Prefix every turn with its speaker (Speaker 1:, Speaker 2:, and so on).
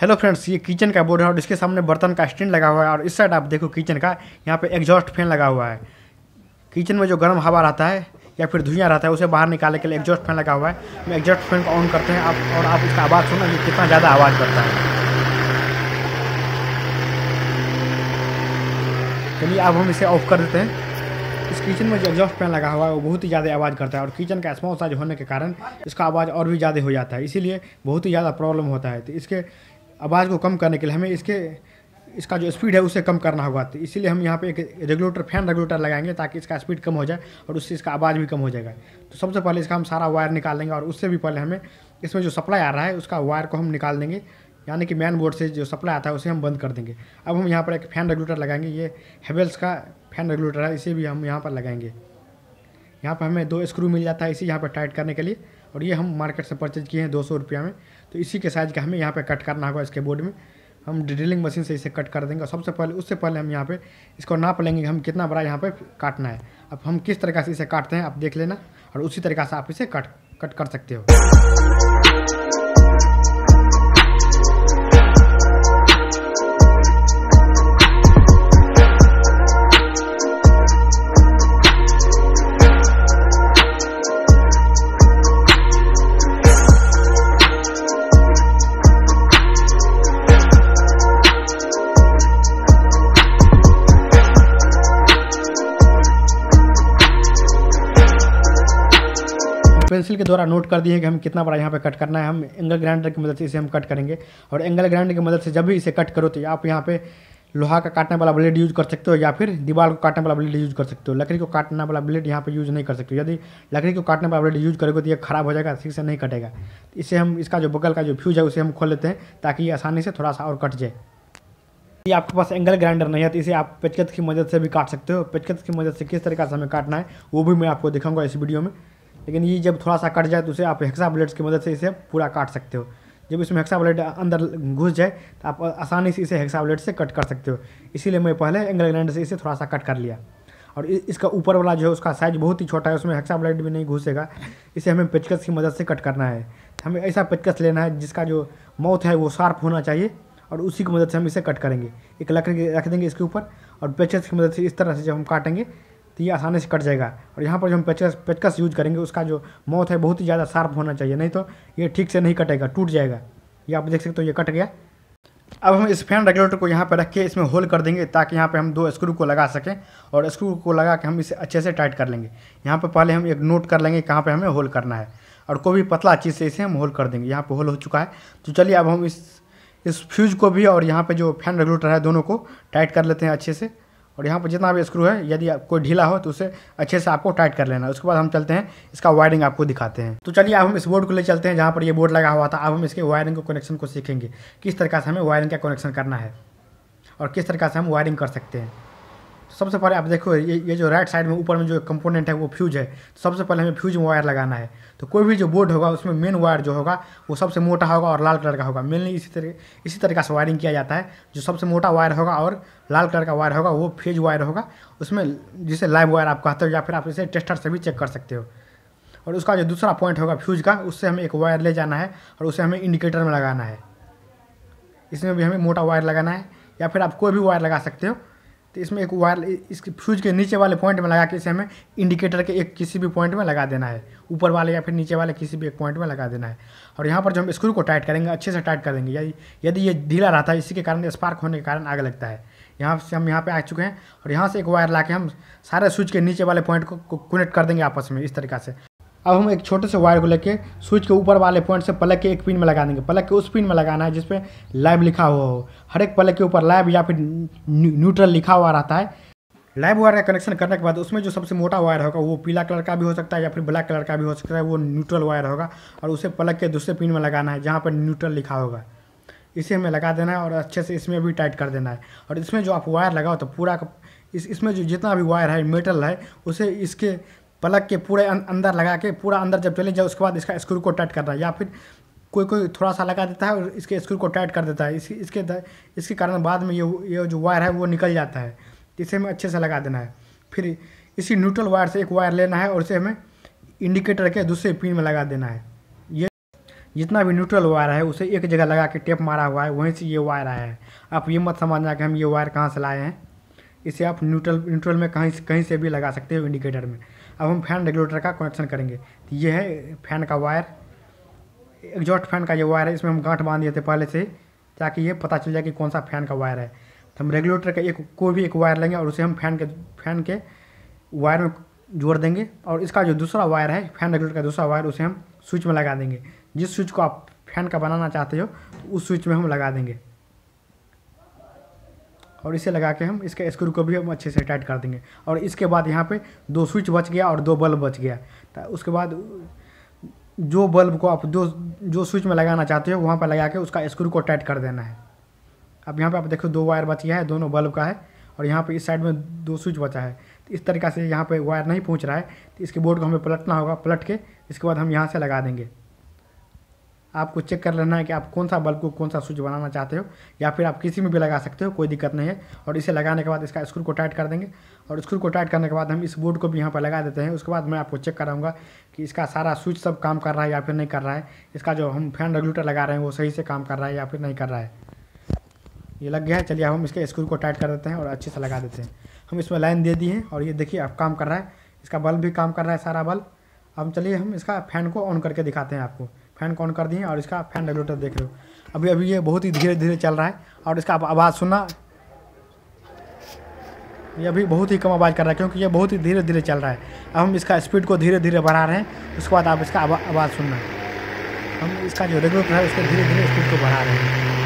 Speaker 1: hello friends ये kitchen का board है और इसके सामने बर्तन का स्टैंड लगा हुआ है और इस साइड आप देखो किचन का यहाँ पे एग्जॉस्ट फैन लगा हुआ है किचन में जो गर्म हवा रहता है या फिर धुआं रहता है उसे बाहर निकालने के लिए एग्जॉस्ट फैन लगा हुआ है हम एग्जॉस्ट फैन को ऑन करते हैं आप और आप उसका आवाज़ सुना कि कितना ज़्यादा आवाज़ करता है चलिए अब हम इसे ऑफ कर देते हैं इस किचन में जो एग्जॉस्ट फैन लगा हुआ है वो बहुत ही ज़्यादा आवाज़ करता है और किचन का स्मॉल साइज होने के कारण इसका आवाज़ और भी ज़्यादा हो जाता है इसीलिए बहुत ही ज़्यादा प्रॉब्लम होता है तो इसके आवाज़ को कम करने के लिए हमें इसके इसका जो स्पीड है उसे कम करना होगा तो इसीलिए हम यहाँ पे एक रेगुलेटर फैन रेगुलेटर लगाएंगे ताकि इसका स्पीड कम हो जाए और उससे इसका आवाज़ भी कम हो जाएगा तो सबसे पहले इसका हम सारा वायर निकाल लेंगे और उससे भी पहले हमें इसमें जो सप्लाई आ रहा है उसका वायर को हम निकाल देंगे यानी कि मैन बोर्ड से जो सप्लाई आता है उसे हम बंद कर देंगे अब हम यहाँ पर एक फैन रेगुलेटर लगाएंगे ये हेवेल्स का फैन रेगुलेटर है इसे भी हम यहाँ पर लगाएंगे यहाँ पर हमें दो स्क्रू मिल जाता है इसी यहाँ पर टाइट करने के लिए और ये हम मार्केट से परचेज किए हैं दो सौ रुपया में तो इसी के साइज़ का हमें यहाँ पे कट करना होगा इसके बोर्ड में हम ड्रिलिंग मशीन से इसे कट कर देंगे और सबसे पहले उससे पहले हम यहाँ पे इसको नाप लेंगे हम कितना बड़ा यहाँ पे काटना है अब हम किस तरीका से इसे काटते हैं आप देख लेना और उसी तरीका से आप इसे कट कट कर सकते हो के द्वारा नोट कर दिए कि हम कितना बड़ा यहाँ पे कट करना है हम एंगल ग्राइंडर की मदद से इसे हम कट करेंगे और एंगल ग्राइंडर की मदद से जब भी इसे कट करो तो आप यहाँ पे लोहा का काटने वाला ब्लेड यूज कर सकते हो या फिर दीवार को काटने वाला ब्लेड यूज कर सकते हो लकड़ी को काटने वाला ब्लेड यहाँ पर यूज़ नहीं कर सकते यदि लकड़ी को काटने वाला ब्लेड यूज करोगे तो ये खराब हो जाएगा ठीक से नहीं कटेगा इसे हम इसका जो बगल का जो फ्यूज है उसे हम खोल लेते हैं ताकि ये आसानी से थोड़ा सा और कट जाए यदि आपके पास एंगल ग्राइंडर नहीं है तो इसे आप पेचकत की मदद से भी काट सकते हो पेचकत की मदद से किस तरीके से हमें काटना है वो भी मैं आपको दिखाऊंगा इस वीडियो में लेकिन ये जब थोड़ा सा कट जाए तो उसे आप हेक्सा ब्लेड्स की मदद से इसे पूरा काट सकते हो जब इसमें हेक्सा ब्लेड अंदर घुस जाए तो आप आसानी से इसे हेक्सा ब्लेड से कट कर सकते हो इसीलिए मैं पहले एंगल ग्राइंडर से इसे थोड़ा सा कट कर लिया और इसका ऊपर वाला जो है उसका साइज बहुत ही छोटा है उसमें हेक्सा ब्लेड भी नहीं घुसेगा इसे हमें पेचकस की मदद से कट करना है हमें ऐसा पेचकस लेना है जिसका जो माउथ है वो शार्प होना चाहिए और उसी की मदद से हम इसे कट करेंगे एक लकड़ी रख देंगे इसके ऊपर और पेचकस की मदद से इस तरह से जब हम काटेंगे तो ये आसानी से कट जाएगा और यहाँ पर जो हम पेचकस पेचकस यूज करेंगे उसका जो मौत है बहुत ही ज़्यादा शार्प होना चाहिए नहीं तो ये ठीक से नहीं कटेगा टूट जाएगा ये आप देख सकते हो ये कट गया अब हम इस फैन रेगुलेटर को यहाँ पर रख के इसमें होल कर देंगे ताकि यहाँ पर हम दो स्क्रू को लगा सकें और स्क्रू को लगा के हम इसे अच्छे से टाइट कर लेंगे यहाँ पर पहले हम एक नोट कर लेंगे कहाँ पर हमें होल करना है और कोई भी पतला चीज़ से इसे हम होल कर देंगे यहाँ पर होल हो चुका है तो चलिए अब हम इस इस फ्यूज को भी और यहाँ पर जो फैन रेगुलेटर है दोनों को टाइट कर लेते हैं अच्छे से और यहाँ पर जितना भी स्क्रू है यदि कोई ढीला हो तो उसे अच्छे से आपको टाइट कर लेना उसके बाद हम चलते हैं इसका वायरिंग आपको दिखाते हैं तो चलिए अब हम इस बोर्ड को ले चलते हैं जहाँ पर ये बोर्ड लगा हुआ था अब हम इसके वायरिंग को कनेक्शन को सीखेंगे किस तरीके से हमें वायरिंग का कनेक्शन करना है और किस तरीके से हम वायरिंग कर सकते हैं सबसे पहले आप देखो ये ये जो राइट साइड में ऊपर में जो कंपोनेंट है वो फ्यूज है तो सबसे पहले हमें फ्यूज में वायर लगाना है तो कोई भी जो बोर्ड होगा उसमें मेन वायर जो होगा वो सबसे मोटा होगा और लाल कलर का होगा मेनली इसी तरीके इसी तरीके से वायरिंग किया जाता है जो सबसे मोटा वायर होगा और लाल कलर का वायर होगा वो फ्यूज वायर होगा उसमें जिसे लाइव वायर आप कहते हो या फिर आप इसे टेस्टर से भी चेक कर सकते हो और उसका जो दूसरा पॉइंट होगा फ्यूज का उससे हमें एक वायर ले जाना है और उसे हमें इंडिकेटर में लगाना है इसमें भी हमें मोटा वायर लगाना है या फिर आप कोई भी वायर लगा सकते हो तो इसमें एक वायर इस फ्यूज के नीचे वाले पॉइंट में लगा के इसे हमें इंडिकेटर के एक किसी भी पॉइंट में लगा देना है ऊपर वाले या फिर नीचे वाले किसी भी एक पॉइंट में लगा देना है और यहाँ पर जो हम स्क्रू को टाइट करेंगे अच्छे से टाइट करेंगे यदि यदि ये ढीला रहता है इसी के कारण स्पार्क होने के कारण आग लगता है यहाँ से हम यहाँ पर आ चुके हैं और यहाँ से एक वायर ला के हम सारे स्विच के नीचे वाले पॉइंट को कनेक्ट कर देंगे आपस में इस तरीका से अब हम एक छोटे से वायर को लेके स्विच के ऊपर वाले पॉइंट से प्लग के एक पिन में लगा देंगे प्लग के उस पिन में लगाना है जिसपे लाइव लिखा हुआ हो हर एक प्लग के ऊपर लाइव या फिर न्यूट्रल लिखा हुआ रहता है लाइव वायर का कनेक्शन करने के बाद उसमें जो सबसे मोटा वायर होगा वो पीला कलर का भी हो सकता है या फिर ब्लैक कलर का भी हो सकता है वो न्यूट्रल वायर होगा और उसे प्लग के दूसरे पिन में लगाना है जहाँ पर न्यूट्रल लिखा होगा इसे हमें लगा देना है और अच्छे से इसमें भी टाइट कर देना है और इसमें जो आप वायर लगाओ तो पूरा इस इसमें जो जितना भी वायर है मेटल है उसे इसके प्लग के पूरे अं-, अंदर लगा के पूरा अंदर जब चले जाए उसके बाद इसका स्क्रू को टाइट करना या फिर कोई कोई थोड़ा सा लगा देता है और इसके स्क्रू को टाइट कर देता है इसी इसके इसके कारण बाद में ये ये जो वायर है वो निकल जाता है इसे हमें अच्छे से लगा देना है फिर इसी न्यूट्रल वायर से एक वायर लेना है और इसे हमें इंडिकेटर के दूसरे पिन में लगा देना है ये जितना भी न्यूट्रल वायर है उसे एक जगह लगा के टेप मारा हुआ है वहीं से ये वायर आया है आप ये मत समझना कि हम ये वायर कहाँ से लाए हैं इसे आप न्यूट्रल न्यूट्रल में कहीं कहीं से भी लगा सकते हो इंडिकेटर में अब हम फैन रेगुलेटर का कनेक्शन करेंगे तो ये है फैन का वायर एग्जॉस्ट फैन का ये वायर है इसमें हम गांठ बांध दिए थे पहले से ताकि ये पता चल जाए कि कौन सा फैन का वायर है तो हम रेगुलेटर का एक कोई भी एक वायर लेंगे और उसे हम फैन के फैन के वायर में जोड़ देंगे और इसका जो दूसरा वायर है फैन रेगुलेटर का दूसरा वायर उसे हम स्विच में लगा देंगे जिस स्विच को आप फैन का बनाना चाहते हो तो उस स्विच में हम लगा देंगे और इसे लगा के हम इसके स्क्रू को भी हम अच्छे से टाइट कर देंगे और इसके बाद यहाँ पे दो स्विच बच गया और दो बल्ब बच गया तो उसके बाद जो बल्ब को आप जो जो स्विच में लगाना चाहते हो वहाँ पर लगा के उसका स्क्रू को टाइट कर देना है अब यहाँ पे आप देखो दो वायर बच गया है दोनों बल्ब का है और यहाँ पर इस साइड में दो स्विच बचा है तो इस तरीका से यहाँ पर वायर नहीं पहुँच रहा है तो इसके बोर्ड को हमें पलटना होगा पलट के इसके बाद हम यहाँ से लगा देंगे आपको चेक कर लेना है कि आप कौन सा बल्ब को कौन सा स्विच बनाना चाहते हो या फिर आप किसी में भी लगा सकते हो कोई दिक्कत नहीं है और इसे लगाने के बाद इसका स्क्रू को टाइट कर देंगे और स्क्रू को टाइट करने के बाद हम इस बोर्ड को भी यहाँ पर लगा देते हैं उसके बाद मैं आपको चेक कराऊंगा कि इसका सारा स्विच सब काम कर रहा है या फिर नहीं कर रहा है इसका जो हम फैन रेगुलेटर लगा रहे हैं वो सही से काम कर रहा है या फिर नहीं कर रहा है ये लग गया है चलिए हम इसके स्क्रू को टाइट कर देते हैं और अच्छे से लगा देते हैं हम इसमें लाइन दे दिए और ये देखिए अब काम कर रहा है इसका बल्ब भी काम कर रहा है सारा बल्ब अब चलिए हम इसका फैन को ऑन करके दिखाते हैं आपको फैन कौन कर दिए और इसका फैन रेगुलेटर देख रहे हो अभी अभी ये बहुत ही धीरे धीरे चल रहा है और इसका आप आवाज़ सुनना ये अभी बहुत ही कम आवाज़ कर रहा है क्योंकि ये बहुत ही धीरे धीरे चल रहा है अब हम इसका स्पीड को धीरे धीरे बढ़ा रहे हैं उसके बाद आप इसका आवाज़ सुनना हम इसका जो रेगुलेटर है उसको धीरे धीरे स्पीड को बढ़ा रहे हैं